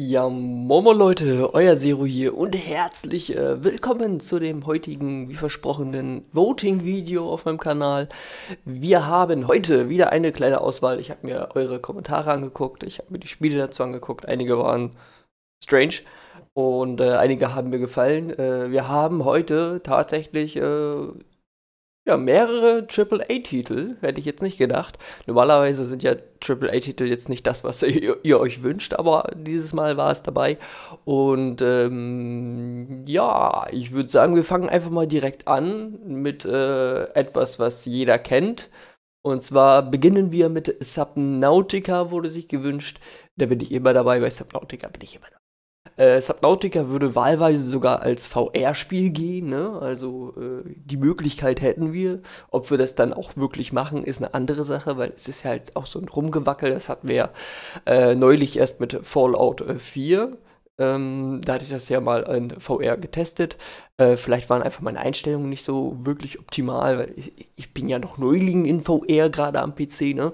Ja, Momo Leute, euer Zero hier und herzlich äh, willkommen zu dem heutigen, wie versprochenen, Voting-Video auf meinem Kanal. Wir haben heute wieder eine kleine Auswahl. Ich habe mir eure Kommentare angeguckt, ich habe mir die Spiele dazu angeguckt. Einige waren strange und äh, einige haben mir gefallen. Äh, wir haben heute tatsächlich äh, ja, mehrere AAA-Titel, hätte ich jetzt nicht gedacht. Normalerweise sind ja AAA-Titel jetzt nicht das, was ihr, ihr, euch wünscht, aber dieses Mal war es dabei. Und ähm, ja, ich würde sagen, wir fangen einfach mal direkt an mit äh, etwas, was jeder kennt. Und zwar beginnen wir mit Subnautica, wurde sich gewünscht. Da bin ich immer dabei, bei Subnautica bin ich immer dabei. Äh, Subnautica würde wahlweise sogar als VR-Spiel gehen, ne? also äh, die Möglichkeit hätten wir. Ob wir das dann auch wirklich machen, ist eine andere Sache, weil es ist halt auch so ein Rumgewackel, das hatten wir ja äh, neulich erst mit Fallout 4. Äh, ähm, da hatte ich das ja mal in VR getestet. Äh, vielleicht waren einfach meine Einstellungen nicht so wirklich optimal, weil ich, ich bin ja noch Neuling in VR, gerade am PC, ne?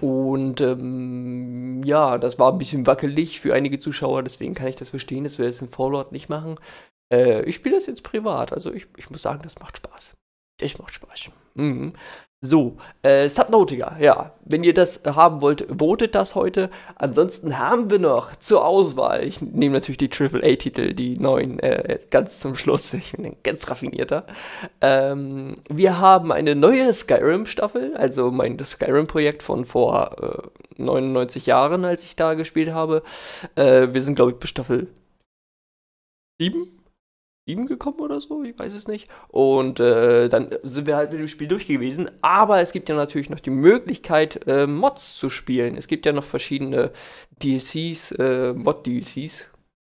Und ähm, ja, das war ein bisschen wackelig für einige Zuschauer, deswegen kann ich das verstehen, dass wir das in Fallout nicht machen. Äh, ich spiele das jetzt privat, also ich, ich muss sagen, das macht Spaß. Das macht Spaß. Mhm. So, äh, Subnautica, ja. Wenn ihr das haben wollt, votet das heute. Ansonsten haben wir noch zur Auswahl, ich nehme natürlich die AAA-Titel, die neuen, äh, ganz zum Schluss, ich bin ein ganz raffinierter. Ähm, wir haben eine neue Skyrim-Staffel, also mein Skyrim-Projekt von vor äh, 99 Jahren, als ich da gespielt habe. Äh, wir sind, glaube ich, bis Staffel 7 sieben gekommen oder so, ich weiß es nicht. Und äh, dann sind wir halt mit dem Spiel durch gewesen. Aber es gibt ja natürlich noch die Möglichkeit, äh, Mods zu spielen. Es gibt ja noch verschiedene DLCs, äh, Mod-DLCs,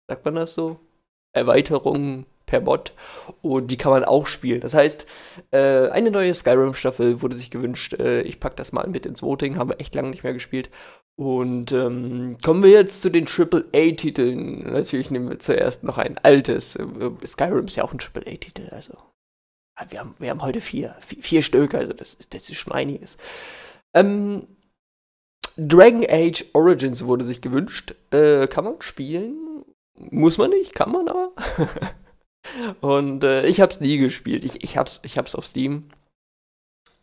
sagt man das so? Erweiterungen, per Mod und die kann man auch spielen. Das heißt, äh, eine neue Skyrim-Staffel wurde sich gewünscht. Äh, ich packe das mal mit ins Voting, haben wir echt lange nicht mehr gespielt. Und ähm, kommen wir jetzt zu den Triple A titeln Natürlich nehmen wir zuerst noch ein altes. Äh, Skyrim ist ja auch ein Triple A titel also. Ah, wir haben, wir haben heute vier, vier, vier Stück, also das ist, das ist schon einiges. Ähm, Dragon Age Origins wurde sich gewünscht. Äh, kann man spielen? Muss man nicht, kann man aber. Und äh, ich habe es nie gespielt. Ich, ich, es ich hab's auf Steam.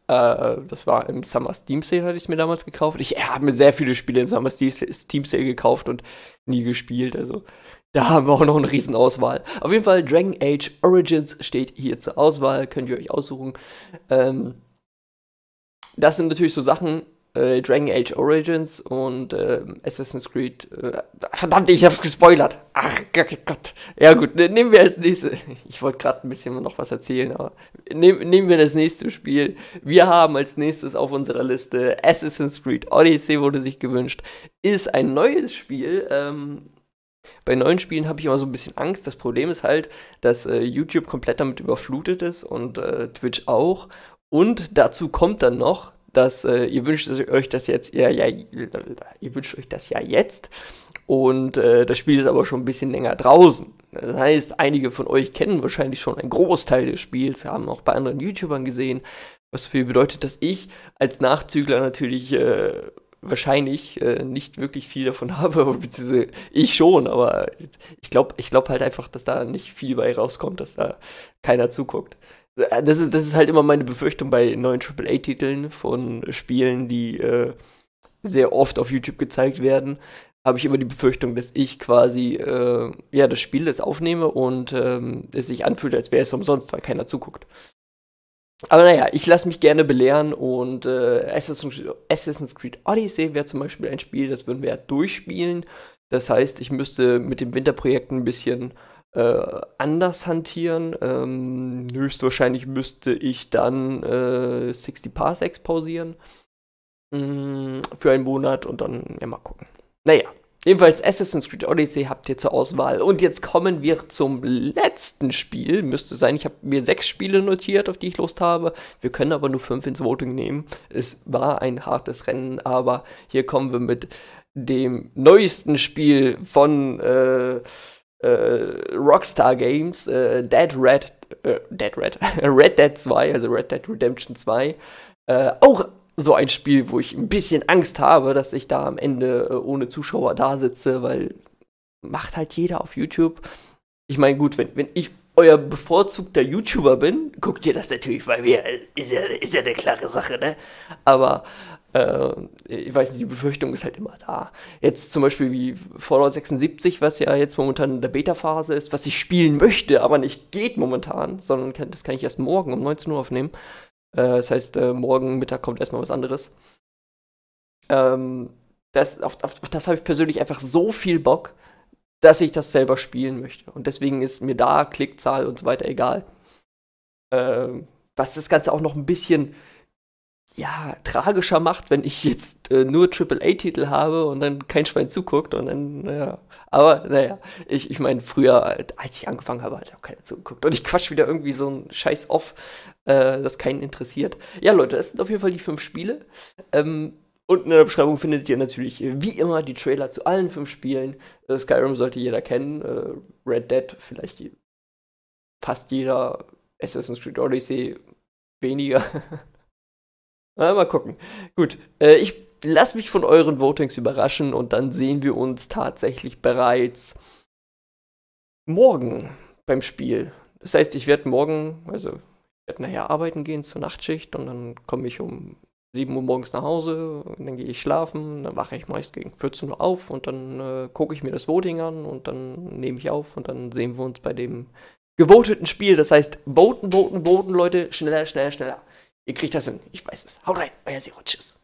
Äh, das war im Summer Steam Sale, hatte ich es mir damals gekauft. Ich habe mir sehr viele Spiele im Summer Steam Sale gekauft und nie gespielt. Also da haben wir auch noch eine Riesenauswahl. Auf jeden Fall, Dragon Age Origins steht hier zur Auswahl. Könnt ihr euch aussuchen. Ähm, das sind natürlich so Sachen, äh, Dragon Age Origins und äh, Assassin's Creed. Äh, verdammt, ich hab's gespoilert. Ach Gott. Oh ja gut, ne, nehmen wir als nächstes. Ich wollte gerade ein bisschen noch was erzählen, aber nehm, nehmen wir das nächste Spiel. Wir haben als nächstes auf unserer Liste Assassin's Creed Odyssey wurde sich gewünscht. Ist ein neues Spiel. Ähm, bei neuen Spielen habe ich immer so ein bisschen Angst. Das Problem ist halt, dass äh, YouTube komplett damit überflutet ist und äh, Twitch auch. Und dazu kommt dann noch, dass äh, ihr wünscht euch das jetzt, ja, ja, ihr wünscht euch das ja jetzt und äh, das Spiel ist aber schon ein bisschen länger draußen. Das heißt, einige von euch kennen wahrscheinlich schon einen Großteil des Spiels, haben auch bei anderen YouTubern gesehen, was für bedeutet, dass ich als Nachzügler natürlich äh, wahrscheinlich äh, nicht wirklich viel davon habe, beziehungsweise ich schon, aber ich glaube ich glaub halt einfach, dass da nicht viel bei rauskommt, dass da keiner zuguckt. Äh, das ist, das ist halt immer meine Befürchtung bei neuen AAA-Titeln von Spielen, die äh, sehr oft auf YouTube gezeigt werden, habe ich immer die Befürchtung, dass ich quasi äh, ja, das Spiel das aufnehme und ähm, es sich anfühlt, als wäre es umsonst, weil keiner zuguckt. Aber naja, ich lasse mich gerne belehren und äh, Assassin's Creed Odyssey wäre zum Beispiel ein Spiel, das würden wir ja durchspielen. Das heißt, ich müsste mit dem Winterprojekt ein bisschen äh, anders hantieren. Ähm, höchstwahrscheinlich müsste ich dann äh, 60 Parsecs pausieren mh, mm, für einen Monat und dann ja mal gucken. Naja, jedenfalls Assassin's Creed Odyssey habt ihr zur Auswahl. Und jetzt kommen wir zum letzten Spiel. Müsste sein, ich habe mir sechs Spiele notiert, auf die ich Lust habe. Wir können aber nur fünf ins Voting nehmen. Es war ein hartes Rennen, aber hier kommen wir mit dem neuesten Spiel von äh, äh, Rockstar Games, äh, Dead Red, äh, Dead Red, Red Dead 2, also Red Dead Redemption 2, äh, auch so ein Spiel, wo ich ein bisschen Angst habe, dass ich da am Ende äh, ohne Zuschauer da sitze, weil macht halt jeder auf YouTube. Ich meine, gut, wenn, wenn ich euer bevorzugter YouTuber bin, guckt ihr das natürlich bei mir. Ist ja, ist ja eine klare Sache, ne? Aber äh, ich weiß nicht, die Befürchtung ist halt immer da. Jetzt zum Beispiel wie Fallout 76, was ja jetzt momentan in der Beta-Phase ist, was ich spielen möchte, aber nicht geht momentan, sondern kann, das kann ich erst morgen um 19 Uhr aufnehmen. Äh, das heißt, äh, morgen Mittag kommt erstmal was anderes. Ähm, das, auf, auf, das habe ich persönlich einfach so viel Bock dass ich das selber spielen möchte. Und deswegen ist mir da Klickzahl und so weiter egal. Ähm, was das Ganze auch noch ein bisschen ja, tragischer macht, wenn ich jetzt äh, nur AAA-Titel habe und dann kein Schwein zuguckt und dann, naja. Aber naja, ich, ich meine, früher, als ich angefangen habe, hat auch keiner zugeguckt. Und ich quatsch wieder irgendwie so einen Scheiß off, äh, das keinen interessiert. Ja, Leute, das sind auf jeden Fall die fünf Spiele. Ähm, Unten in der Beschreibung findet ihr natürlich äh, wie immer die Trailer zu allen fünf Spielen. Äh, Skyrim sollte jeder kennen, äh, Red Dead vielleicht fast jeder, Assassin's Creed Odyssey weniger. Na, mal gucken. Gut, ich lasse mich von euren Votings überraschen und dann sehen wir uns tatsächlich bereits morgen beim Spiel. Das heißt, ich werde morgen, also ich werde nachher arbeiten gehen zur Nachtschicht und dann komme ich um 7 Uhr morgens nach Hause, dann gehe ich schlafen, dann wache ich meist gegen 14 Uhr auf und dann äh, gucke ich mir das Voting an und dann nehme ich auf und dann sehen wir uns bei dem gewoteten Spiel. Das heißt, voten, voten, voten, Leute, schneller, schneller, schneller. Ihr kriegt das hin, ich weiß es. Haut rein, euer Zero, tschüss.